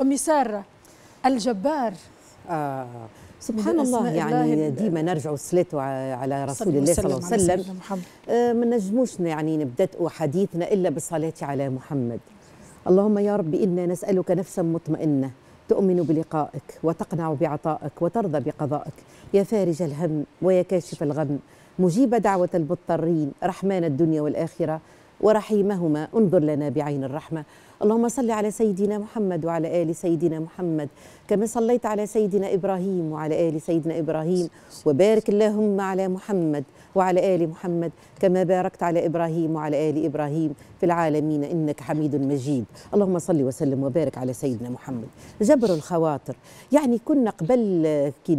أمي سارة الجبار آه. سبحان الله يعني ديما نرجع الصلاه على رسول الله صلى الله عليه وسلم آه، ما نجموش يعني نبدأ حديثنا إلا بالصلاة على محمد اللهم يا رب إنا نسألك نفسا مطمئنة تؤمن بلقائك وتقنع بعطائك وترضى بقضائك يا فارج الهم ويا كاشف الغم مجيب دعوة المضطرين رحمن الدنيا والآخرة ورحيمهما انظر لنا بعين الرحمة اللهم صل على سيدنا محمد وعلى ال سيدنا محمد كما صليت على سيدنا ابراهيم وعلى ال سيدنا ابراهيم وبارك اللهم على محمد وعلى ال محمد كما باركت على ابراهيم وعلى ال ابراهيم في العالمين انك حميد مجيد اللهم صل وسلم وبارك على سيدنا محمد جبر الخواطر يعني كنا قبل كي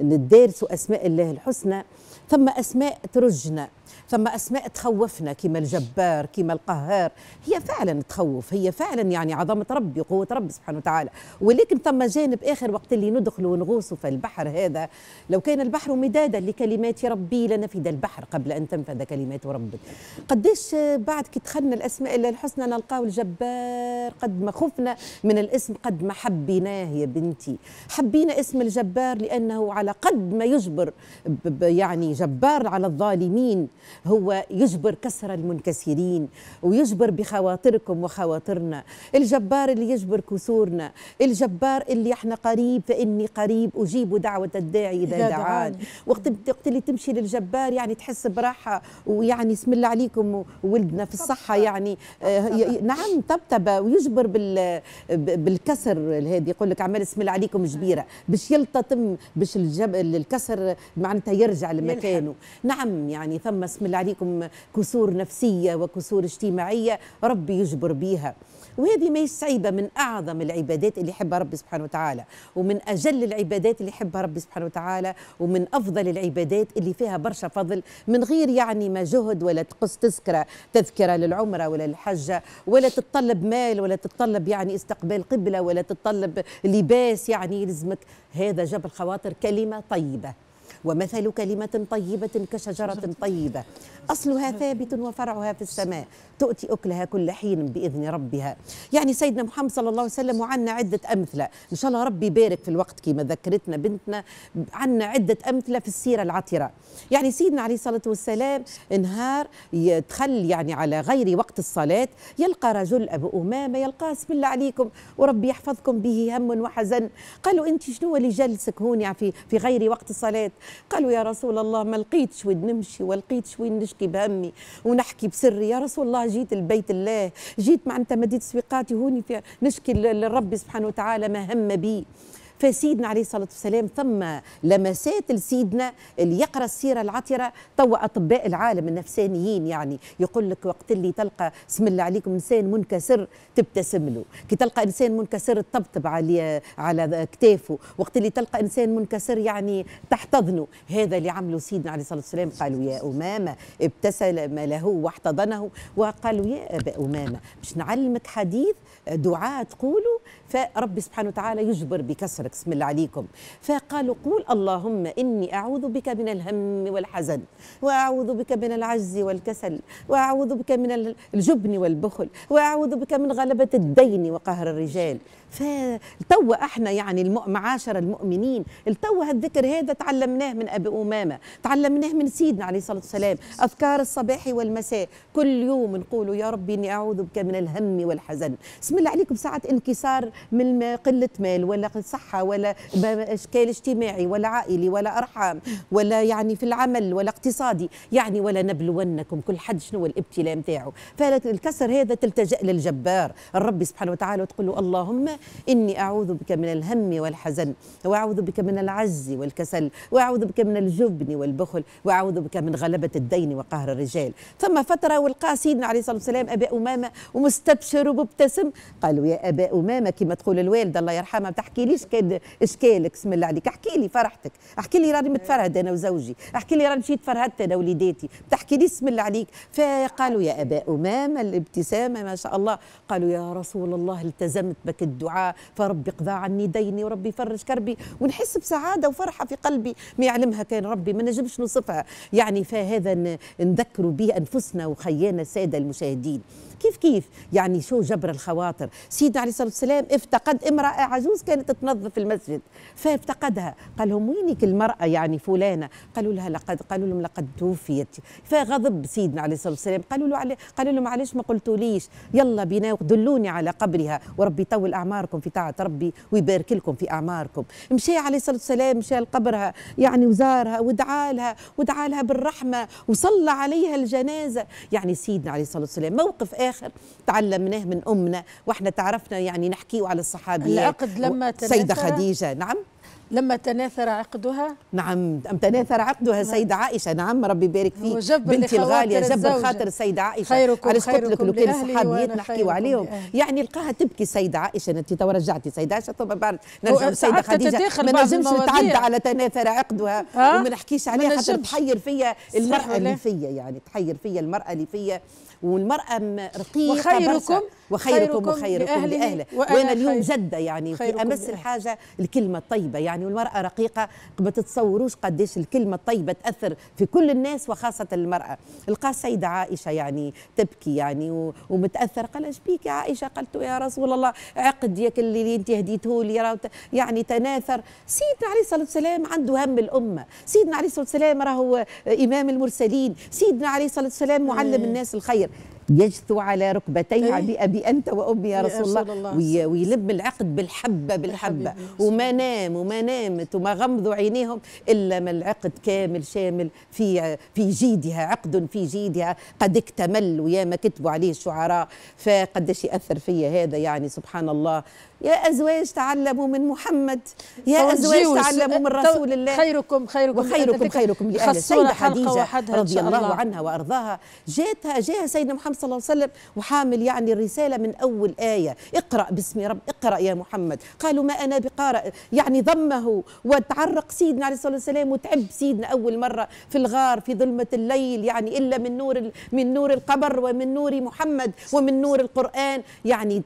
ندارسوا اسماء الله الحسنى ثم اسماء ترجنا ثم اسماء تخوفنا كما الجبار كما القهار هي فعلا تخوف هي هي فعلا يعني عظمه ربي قوه ربي سبحانه وتعالى ولكن ثم جانب اخر وقت اللي ندخل ونغوص في البحر هذا لو كان البحر مدادا لكلمات ربي لنفد البحر قبل ان تنفذ كلمات ربك قديش بعد كي دخلنا الاسماء الحسنى نلقاو الجبار قد ما خفنا من الاسم قد ما حبيناه يا بنتي حبينا اسم الجبار لانه على قد ما يجبر يعني جبار على الظالمين هو يجبر كسر المنكسرين ويجبر بخواطركم وخواطر خاطرنا الجبار اللي يجبر كسورنا الجبار اللي احنا قريب فاني قريب اجيب دعوه الداعي اذا دعان وقت وقت اللي تمشي للجبار يعني تحس براحه ويعني بسم الله عليكم ولدنا في الصحه يعني آه نعم طبطبه ويجبر بال بالكسر هذه يقول لك عمال بسم الله عليكم جبيره باش يلتطم باش الكسر معناتها يرجع لمكانه نعم يعني ثم بسم الله عليكم كسور نفسيه وكسور اجتماعيه ربي يجبر بيها وهذه ما صعيبه من اعظم العبادات اللي يحبها ربي سبحانه وتعالى ومن اجل العبادات اللي يحبها ربي سبحانه وتعالى ومن افضل العبادات اللي فيها برشا فضل من غير يعني ما جهد ولا تقص تذكره تذكره للعمره ولا للحجه ولا تتطلب مال ولا تتطلب يعني استقبال قبله ولا تتطلب لباس يعني يلزمك هذا جبل خواطر كلمه طيبه ومثل كلمة طيبة كشجرة طيبة أصلها ثابت وفرعها في السماء تؤتي أكلها كل حين بإذن ربها يعني سيدنا محمد صلى الله عليه وسلم وعنا عدة أمثلة إن شاء الله ربي يبارك في الوقت كما ذكرتنا بنتنا عنا عدة أمثلة في السيرة العطرة يعني سيدنا عليه الصلاة والسلام نهار يتخل يعني على غير وقت الصلاة يلقى رجل أبو أمامة يلقاه اسم الله عليكم وربي يحفظكم به هم وحزن قالوا أنت شنو اللي جالسك هون يعني في غير وقت الصلاة قالوا يا رسول الله ما لقيتش وين نمشي ولقيتش وين نشكي بهمي ونحكي بسري يا رسول الله جيت لبيت الله جيت معناتها مديت سويقاتي هوني في نشكي لربي سبحانه وتعالى ما هم بي فسيدنا عليه الصلاة والسلام ثم لمسات لسيدنا اللي يقرأ السيرة العطرة توا أطباء العالم النفسانيين يعني يقول لك وقت اللي تلقى اسم الله عليكم إنسان منكسر تبتسم له كي تلقى إنسان منكسر تطبطب عليه على كتافه وقت اللي تلقى إنسان منكسر يعني تحتضنه هذا اللي عمله سيدنا عليه الصلاة والسلام قالوا يا أمامة ابتسم له واحتضنه وقالوا يا أبا أمامة باش نعلمك حديث دعاء تقوله فرب سبحانه وتعالى يجبر بكسرك بسم الله عليكم فقالوا قول اللهم إني أعوذ بك من الهم والحزن وأعوذ بك من العجز والكسل وأعوذ بك من الجبن والبخل وأعوذ بك من غلبة الدين وقهر الرجال فتوا احنا يعني معاشر المؤمنين التوا هالذكر هذا تعلمناه من ابي امامه تعلمناه من سيدنا عليه الصلاه والسلام اذكار الصباح والمساء كل يوم نقول يا ربي اني اعوذ بك من الهم والحزن بسم الله عليكم ساعه انكسار من قله مال ولا صحه ولا اشكال اجتماعي ولا عائلي ولا ارحام ولا يعني في العمل ولا اقتصادي يعني ولا نبلونكم كل حد شنو الابتلاء نتاعو فالكسر هذا تلتجا للجبار الرب سبحانه وتعالى وتقول له اللهم اني اعوذ بك من الهم والحزن واعوذ بك من العجز والكسل واعوذ بك من الجبن والبخل واعوذ بك من غلبه الدين وقهر الرجال ثم فتره ولقى سيدنا عليه الصلاه والسلام ابا امامه ومستبشر ومبتسم قالوا يا ابا امامه كما تقول الوالده الله يرحمها ما تحكي ليش كان واحد اشكالك بسم الله عليك احكي لي فرحتك احكي لي راني متفرهد انا وزوجي احكي لي راني مشيت فرهدت انا وليداتي تحكي لي بسم الله عليك فقالوا يا اباء امام الابتسامه ما شاء الله قالوا يا رسول الله التزمت بك الدعاء فربي قضى عني ديني وربي فرج كربي ونحس بسعاده وفرحه في قلبي ما يعلمها كان ربي ما نجمش نوصفها يعني فهذا نذكر به انفسنا وخيانا الساده المشاهدين كيف كيف يعني شو جبر الخواطر سيدنا عليه الصلاة والسلام افتقد امرأة عجوز كانت تنظف المسجد فافتقدها قال لهم وينك المرأة يعني فلانة قالوا لها لقد قالوا لهم لقد توفيت فغضب سيدنا عليه الصلاة والسلام قالوا له علي قالوا لهم علاش ما قلتوليش يلا بنا دلوني على قبرها وربي يطول أعماركم في طاعة ربي ويبارك لكم في أعماركم مشى عليه الصلاة والسلام مشى لقبرها يعني وزارها ودعا لها ودعا لها بالرحمة وصلى عليها الجنازة يعني سيدنا عليه الصلاة والسلام موقف اخر تعلمناه من امنا واحنا تعرفنا يعني نحكيه على الصحابيات العقد لما سيده خديجه نعم لما تناثر عقدها نعم أم تناثر عقدها نعم. سيدة عائشة نعم ربي يبارك فيك بنتي الغالية جب خاطر السيدة عائشة خيركم علاش قلت لك لو كان صحابيات نحكيو عليهم يعني لقاها تبكي سيدة عائشة انت تو رجعتي سيدة عائشة ثم بعد نرجع سيدة خديجة ما نجمش نتعدى على تناثر عقدها وما نحكيش عليها خاطر تحير فيا المرأة اللي فيا يعني تحير فيا المرأة اللي فيا والمراه رقيقه وخيركم وخيركم وخيركم لاهله وانا اليوم جده يعني في امس الحاجه الكلمه الطيبه يعني والمراه رقيقه ما تتصوروش قديش الكلمه الطيبه تاثر في كل الناس وخاصه المراه لقى السيده عائشه يعني تبكي يعني ومتاثر قال اش بيك يا عائشه قالت يا رسول الله عقد ياك اللي انت هديته لي يعني تناثر سيدنا عليه الصلاه والسلام عنده هم الامه سيدنا عليه الصلاه والسلام راهو امام المرسلين سيدنا عليه الصلاه والسلام معلم الناس الخير يجثو على ركبتيها أيه؟ أبي أنت وأمي يا إيه، رسول الله, الله. ويلب العقد بالحبة بالحبة وما نام وما نامت وما غمضوا عينيهم إلا ما العقد كامل شامل في في جيدها عقد في جيدها قد اكتمل ويا ما كتبوا عليه الشعراء فقدش يأثر فيا هذا يعني سبحان الله يا أزواج تعلموا من محمد يا أزواج تعلموا من أه، رسول الله خيركم خيركم وخيركم خيركم لآل السيدة خديجه رضي الله, الله عنها وأرضاها جاتها جاها سيدنا محمد صلى الله عليه وسلم وحامل يعني الرسالة من أول آية اقرأ باسم رب اقرأ يا محمد قالوا ما أنا بقارئ يعني ضمه وتعرق سيدنا عليه الصلاة والسلام وتعب سيدنا أول مرة في الغار في ظلمة الليل يعني إلا من نور من نور القبر ومن نور محمد ومن نور القرآن يعني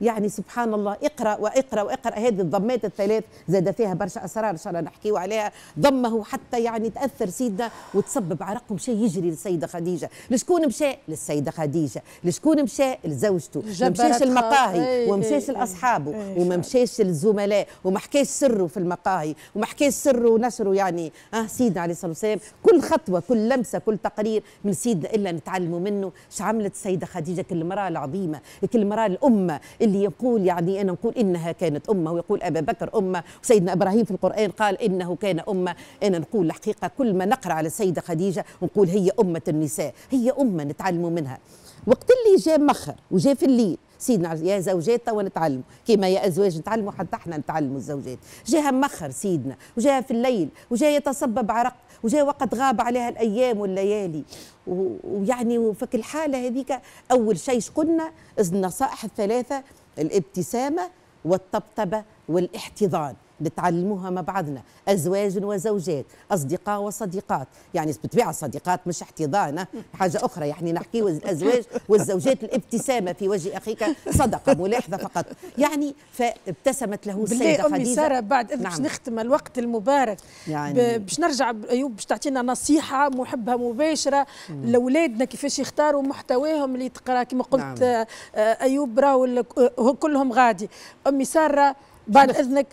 يعني سبحان الله اقرأ اقرا واقرا واقرا هذه الضمات الثلاث زاد فيها برشا اسرار ان شاء الله نحكيو عليها ضمه حتى يعني تاثر سيدنا وتسبب عرق مشى يجري للسيده خديجه لشكون مشى للسيده خديجه لشكون مشى لزوجته ما مشاش المقاهي إيه، إيه، ومشاش إيه، الاصحاب لاصحابه وما مشاش للزملاء وما حكاش سره في المقاهي وما حكاش سره ونشره يعني اه سيدنا عليه الصلاه والسلام كل خطوه كل لمسه كل تقرير من سيدنا الا نتعلموا منه شو عملت السيده خديجه كل المراه العظيمه كل المراه الامه اللي يقول يعني انا يقول إنها كانت أمة ويقول أبا بكر أمة وسيدنا إبراهيم في القرآن قال إنه كان أمة أنا نقول الحقيقة كل ما نقرأ على السيدة خديجة نقول هي أمة النساء هي أمة نتعلموا منها وقت اللي جاء مخر وجاء في الليل سيدنا يا زوجات توا نتعلموا كما يا ازواج نتعلموا حتى احنا نتعلموا الزوجات جاها مخر سيدنا وجاها في الليل وجاء يتسبب عرق وجاء وقت غاب عليها الايام والليالي ويعني وفي الحاله هذيك اول شيء قلنا النصائح الثلاثه الابتسامه والطبطبه والاحتضان بتعلموها مع بعضنا ازواج وزوجات اصدقاء وصديقات يعني بالطبيعه الصديقات مش احتضان حاجه اخرى يعني نحكي الازواج والزوجات الابتسامه في وجه اخيك صدقه ملاحظه فقط يعني فابتسمت له السيده خديجه امي ساره بعد اذن نعم. باش نختم الوقت المبارك يعني باش نرجع ايوب باش تعطينا نصيحه محبه مباشره لاولادنا كيفاش يختاروا محتواهم اللي تقرا كما قلت نعم. آه، آه، ايوب راهو آه، كلهم غادي امي ساره بعد اذنك